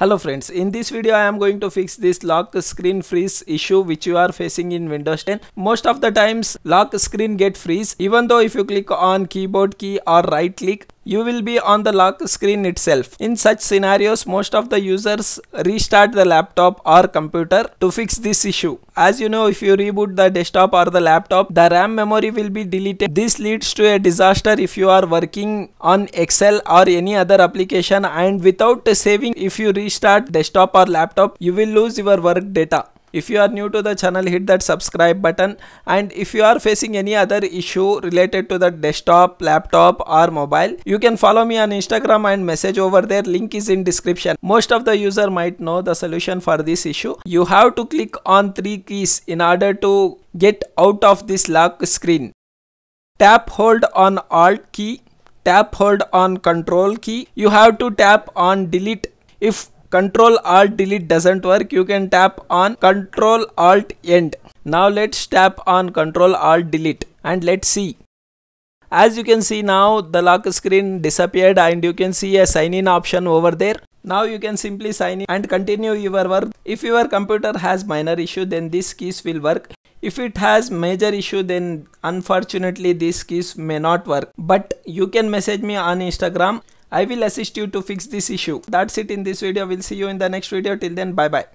Hello friends, in this video I am going to fix this lock screen freeze issue which you are facing in Windows 10. Most of the times lock screen get freeze even though if you click on keyboard key or right click you will be on the lock screen itself. In such scenarios, most of the users restart the laptop or computer to fix this issue. As you know, if you reboot the desktop or the laptop, the RAM memory will be deleted. This leads to a disaster if you are working on Excel or any other application and without saving if you restart desktop or laptop, you will lose your work data. If you are new to the channel, hit that subscribe button. And if you are facing any other issue related to the desktop, laptop or mobile, you can follow me on Instagram and message over there. Link is in description. Most of the user might know the solution for this issue. You have to click on three keys in order to get out of this lock screen. Tap hold on alt key, tap hold on control key. You have to tap on delete if Control Alt Delete doesn't work. You can tap on Control Alt End. Now let's tap on Control Alt Delete and let's see. As you can see now the lock screen disappeared and you can see a sign in option over there. Now you can simply sign in and continue your work. If your computer has minor issue then these keys will work. If it has major issue then unfortunately these keys may not work. But you can message me on Instagram I will assist you to fix this issue. That's it in this video. We'll see you in the next video. Till then, bye bye.